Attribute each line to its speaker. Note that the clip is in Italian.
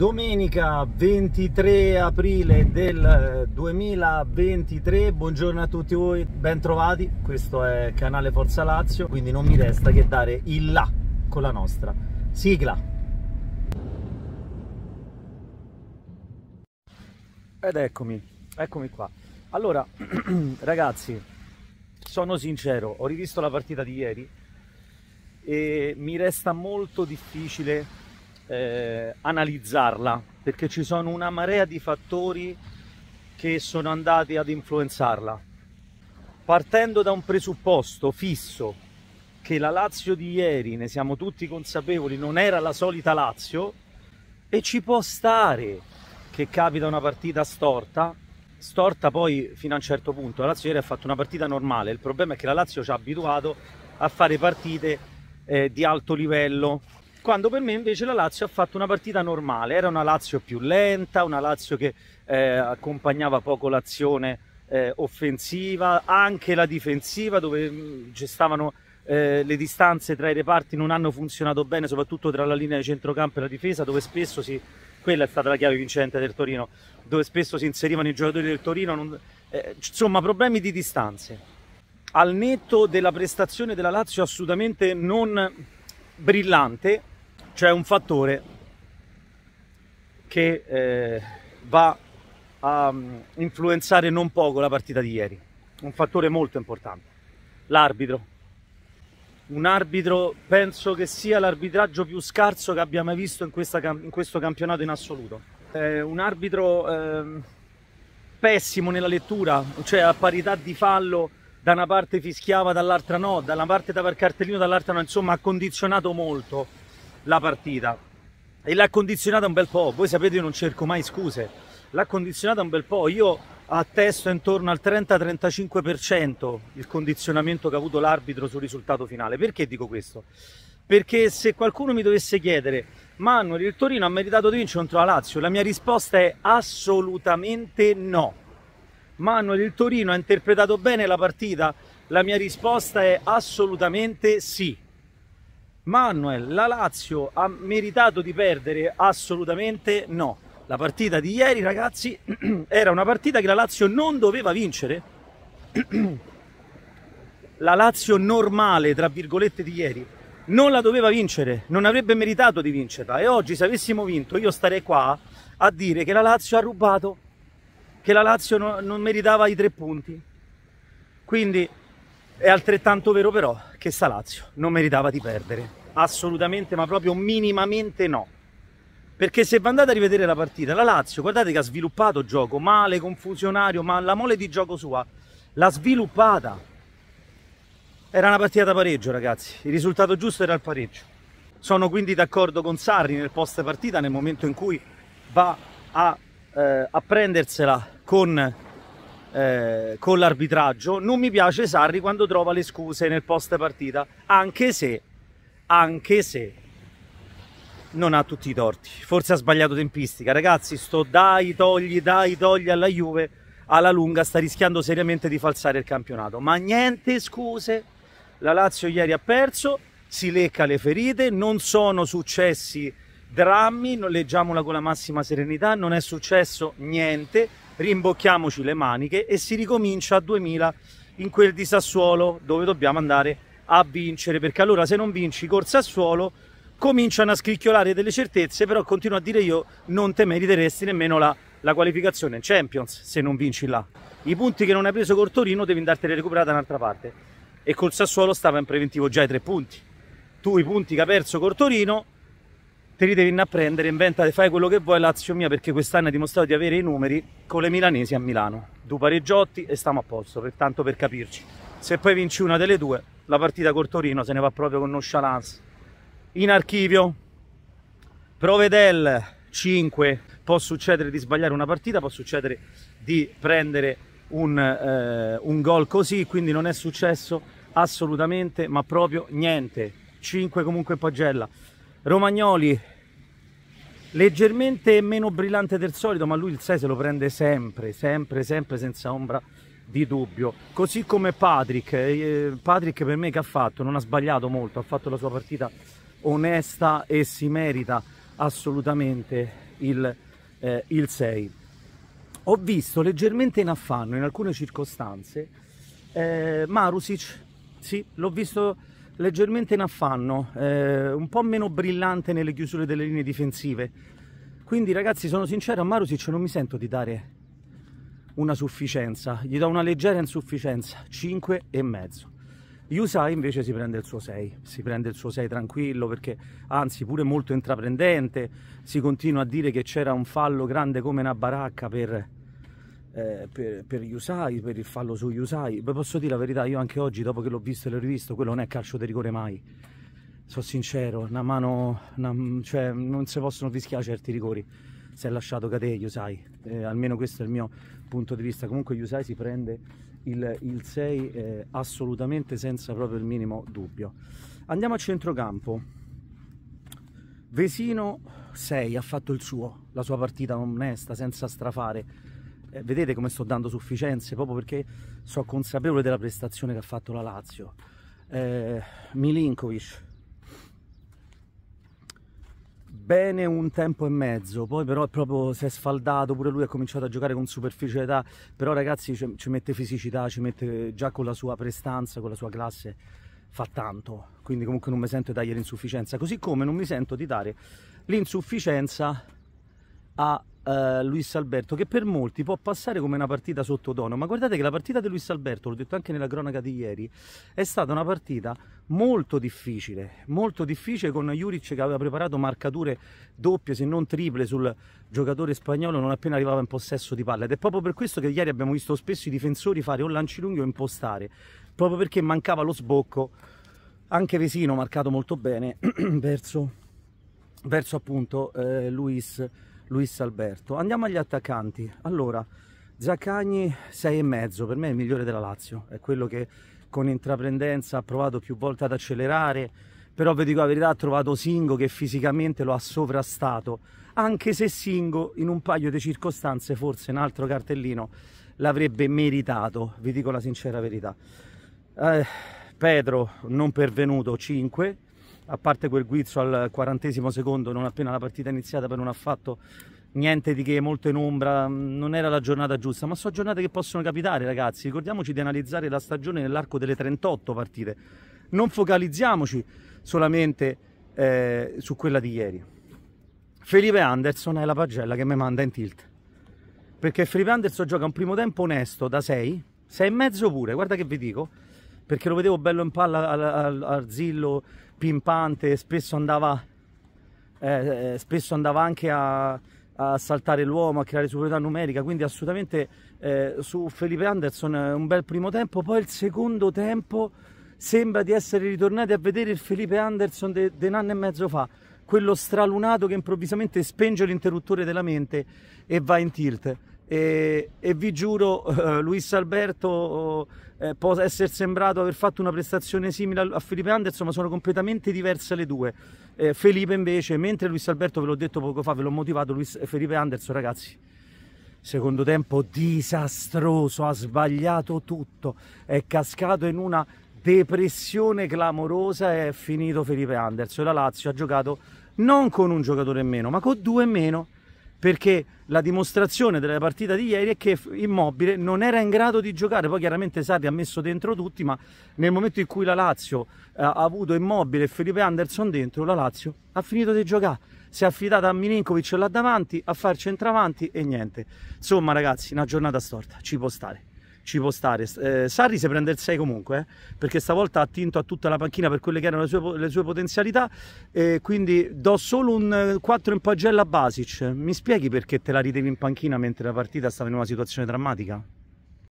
Speaker 1: Domenica 23 aprile del 2023, eh, buongiorno a tutti voi, bentrovati, questo è canale Forza Lazio, quindi non mi resta che dare il là con la nostra sigla. Ed eccomi, eccomi qua. Allora, ragazzi, sono sincero, ho rivisto la partita di ieri e mi resta molto difficile eh, analizzarla perché ci sono una marea di fattori che sono andati ad influenzarla. Partendo da un presupposto fisso che la Lazio di ieri, ne siamo tutti consapevoli, non era la solita Lazio e ci può stare che capita una partita storta, storta poi fino a un certo punto. La Lazio ieri ha fatto una partita normale, il problema è che la Lazio ci ha abituato a fare partite eh, di alto livello, quando per me invece la Lazio ha fatto una partita normale, era una Lazio più lenta, una Lazio che eh, accompagnava poco l'azione eh, offensiva, anche la difensiva dove gestavano mm, eh, le distanze tra i reparti non hanno funzionato bene, soprattutto tra la linea di centrocampo e la difesa, dove spesso si quella è stata la chiave vincente del Torino, dove spesso si inserivano i giocatori del Torino, non... eh, insomma problemi di distanze. Al netto della prestazione della Lazio assolutamente non brillante, c'è un fattore che eh, va a mm, influenzare non poco la partita di ieri, un fattore molto importante, l'arbitro. Un arbitro, penso che sia l'arbitraggio più scarso che abbia mai visto in, questa, in questo campionato in assoluto. Eh, un arbitro eh, pessimo nella lettura, cioè a parità di fallo da una parte fischiava, dall'altra no, da una parte dava il cartellino, dall'altra no, insomma ha condizionato molto la partita e l'ha condizionata un bel po'. Voi sapete io non cerco mai scuse, l'ha condizionata un bel po'. Io attesto intorno al 30-35% il condizionamento che ha avuto l'arbitro sul risultato finale. Perché dico questo? Perché se qualcuno mi dovesse chiedere Manuel, il Torino ha meritato di vincere contro la Lazio, la mia risposta è assolutamente no. Manuel, il Torino ha interpretato bene la partita? La mia risposta è assolutamente sì. Manuel, la Lazio ha meritato di perdere? Assolutamente no. La partita di ieri, ragazzi, era una partita che la Lazio non doveva vincere. la Lazio normale, tra virgolette, di ieri non la doveva vincere, non avrebbe meritato di vincerla. E oggi, se avessimo vinto, io starei qua a dire che la Lazio ha rubato, che la Lazio non meritava i tre punti. Quindi è altrettanto vero, però, che sta Lazio non meritava di perdere, assolutamente ma proprio minimamente no. Perché se vi andate a rivedere la partita, la Lazio, guardate che ha sviluppato gioco, male, confusionario, ma la mole di gioco sua l'ha sviluppata. Era una partita da pareggio ragazzi, il risultato giusto era il pareggio. Sono quindi d'accordo con Sarri nel post partita nel momento in cui va a, eh, a prendersela con eh, con l'arbitraggio. Non mi piace Sarri quando trova le scuse nel post partita, anche se, anche se non ha tutti i torti. Forse ha sbagliato tempistica. Ragazzi, sto dai, togli, dai, togli alla Juve, alla lunga sta rischiando seriamente di falsare il campionato. Ma niente scuse. La Lazio ieri ha perso, si lecca le ferite, non sono successi drammi, non leggiamola con la massima serenità, non è successo niente rimbocchiamoci le maniche e si ricomincia a 2000 in quel di Sassuolo dove dobbiamo andare a vincere perché allora se non vinci col Sassuolo cominciano a scricchiolare delle certezze però continuo a dire io non te meriteresti nemmeno la, la qualificazione in Champions se non vinci là i punti che non hai preso col Torino devi andartene recuperare da un'altra parte e col Sassuolo stava in preventivo già i tre punti tu i punti che hai perso col Torino te li devi inapprendere, inventate, fai quello che vuoi Lazio mia perché quest'anno ha dimostrato di avere i numeri con le milanesi a Milano. Due pareggiotti e stiamo a posto, pertanto per capirci. Se poi vinci una delle due, la partita col Torino se ne va proprio con nonchalance. In archivio, Provedel 5, può succedere di sbagliare una partita, può succedere di prendere un, eh, un gol così, quindi non è successo assolutamente, ma proprio niente. 5 comunque pagella. Romagnoli leggermente meno brillante del solito ma lui il 6 se lo prende sempre sempre sempre senza ombra di dubbio così come Patrick eh, Patrick per me che ha fatto non ha sbagliato molto ha fatto la sua partita onesta e si merita assolutamente il, eh, il 6 ho visto leggermente in affanno in alcune circostanze eh, Marusic sì l'ho visto leggermente in affanno, eh, un po' meno brillante nelle chiusure delle linee difensive. Quindi ragazzi sono sincero, a Marusic non mi sento di dare una sufficienza, gli do una leggera insufficienza, 5 e mezzo. Yusa invece si prende il suo 6, si prende il suo 6 tranquillo perché anzi pure molto intraprendente, si continua a dire che c'era un fallo grande come una baracca per eh, per, per, gli usai, per il fallo sugli usai. Beh, posso dire la verità, io anche oggi, dopo che l'ho visto e l'ho rivisto, quello non è calcio di rigore mai. Sono sincero, una mano, una, cioè, non si possono rischiare certi rigori se è lasciato cadere gli usai. Eh, almeno questo è il mio punto di vista. Comunque gli usai si prende il, il 6 eh, assolutamente senza proprio il minimo dubbio. Andiamo a centrocampo. Vesino 6 ha fatto il suo, la sua partita onesta, senza strafare eh, vedete come sto dando sufficienze proprio perché sono consapevole della prestazione che ha fatto la Lazio eh, Milinkovic bene un tempo e mezzo, poi però è proprio si è sfaldato, pure lui ha cominciato a giocare con superficie d'età però ragazzi ci, ci, mette fisicità, ci mette già con la sua prestanza, con la sua classe, fa tanto, quindi comunque non mi sento di dargli l'insufficienza, così come non mi sento di dare l'insufficienza a eh, Luis Alberto, che per molti può passare come una partita sottotono, ma guardate che la partita di Luis Alberto, l'ho detto anche nella cronaca di ieri, è stata una partita molto difficile, molto difficile con Juric che aveva preparato marcature doppie se non triple sul giocatore spagnolo non appena arrivava in possesso di palla ed è proprio per questo che ieri abbiamo visto spesso i difensori fare o lanci lunghi o impostare, proprio perché mancava lo sbocco, anche Vesino marcato molto bene verso verso appunto eh, Luis, Luis, Alberto. Andiamo agli attaccanti. Allora, Zaccagni 6,5 per me è il migliore della Lazio, è quello che con intraprendenza ha provato più volte ad accelerare, però vi dico la verità ha trovato Singo che fisicamente lo ha sovrastato, anche se Singo in un paio di circostanze forse un altro cartellino l'avrebbe meritato, vi dico la sincera verità. Eh, Pedro non pervenuto 5, a parte quel guizzo al quarantesimo secondo, non appena la partita è iniziata, per non ha fatto niente di che, molto in ombra, non era la giornata giusta, ma sono giornate che possono capitare ragazzi, ricordiamoci di analizzare la stagione nell'arco delle 38 partite, non focalizziamoci solamente eh, su quella di ieri. Felipe Anderson è la pagella che mi manda in tilt, perché Felipe Anderson gioca un primo tempo onesto da 6, 6 e mezzo pure, guarda che vi dico, perché lo vedevo bello in palla a Zillo pimpante, spesso andava, eh, eh, spesso andava anche a, a saltare l'uomo, a creare superiorità numerica, quindi assolutamente eh, su Felipe Anderson eh, un bel primo tempo, poi il secondo tempo sembra di essere ritornati a vedere il Felipe Anderson di un anno e mezzo fa, quello stralunato che improvvisamente spenge l'interruttore della mente e va in tilt. E, e vi giuro, eh, Luis Alberto eh, può essere sembrato aver fatto una prestazione simile a Felipe Anderson, ma sono completamente diverse le due. Eh, Felipe invece, mentre Luis Alberto ve l'ho detto poco fa, ve l'ho motivato, Luis, eh, Felipe Anderson, ragazzi, secondo tempo disastroso, ha sbagliato tutto, è cascato in una depressione clamorosa e è finito Felipe Anderson. Cioè, la Lazio ha giocato non con un giocatore in meno, ma con due in meno perché la dimostrazione della partita di ieri è che Immobile non era in grado di giocare, poi chiaramente Sarri ha messo dentro tutti, ma nel momento in cui la Lazio eh, ha avuto Immobile e Felipe Anderson dentro, la Lazio ha finito di giocare, si è affidata a Milinkovic là davanti, a far centravanti e niente. Insomma ragazzi, una giornata storta, ci può stare ci può stare. Eh, Sarri si prende il 6 comunque, eh, perché stavolta ha attinto a tutta la panchina per quelle che erano le sue, le sue potenzialità, eh, quindi do solo un 4 in pagella a Basic. Mi spieghi perché te la ritevi in panchina mentre la partita stava in una situazione drammatica?